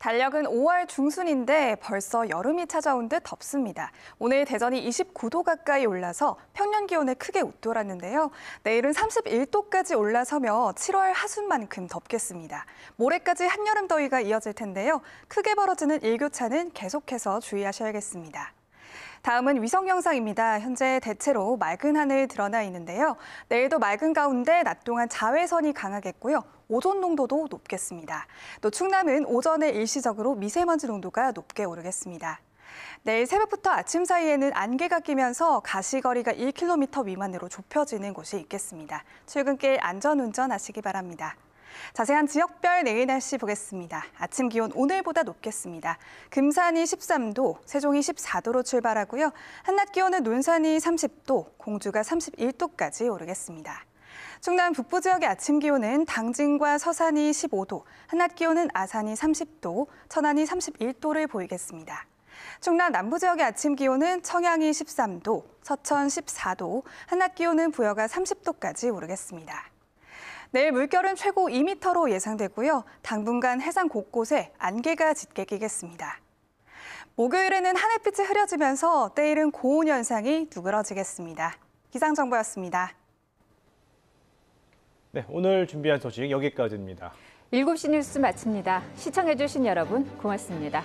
달력은 5월 중순인데 벌써 여름이 찾아온 듯 덥습니다. 오늘 대전이 29도 가까이 올라서 평년 기온에 크게 웃돌았는데요. 내일은 31도까지 올라서며 7월 하순만큼 덥겠습니다. 모레까지 한여름 더위가 이어질 텐데요. 크게 벌어지는 일교차는 계속해서 주의하셔야겠습니다. 다음은 위성 영상입니다. 현재 대체로 맑은 하늘 드러나 있는데요. 내일도 맑은 가운데 낮 동안 자외선이 강하겠고요. 오존 농도도 높겠습니다. 또 충남은 오전에 일시적으로 미세먼지 농도가 높게 오르겠습니다. 내일 새벽부터 아침 사이에는 안개가 끼면서 가시거리가 1km 미만으로 좁혀지는 곳이 있겠습니다. 출근길 안전운전 하시기 바랍니다. 자세한 지역별 내일 날씨 보겠습니다. 아침 기온 오늘보다 높겠습니다. 금산이 13도, 세종이 14도로 출발하고요. 한낮 기온은 논산이 30도, 공주가 31도까지 오르겠습니다. 충남 북부 지역의 아침 기온은 당진과 서산이 15도, 한낮 기온은 아산이 30도, 천안이 31도를 보이겠습니다. 충남 남부 지역의 아침 기온은 청양이 13도, 서천 14도, 한낮 기온은 부여가 30도까지 오르겠습니다. 내일 물결은 최고 2m로 예상되고요. 당분간 해상 곳곳에 안개가 짙게 끼겠습니다. 목요일에는 하늘빛이 흐려지면서 때일은 고온 현상이 누그러지겠습니다. 기상정보였습니다. 네, 오늘 준비한 소식 여기까지입니다. 7시 뉴스 마칩니다. 시청해주신 여러분 고맙습니다.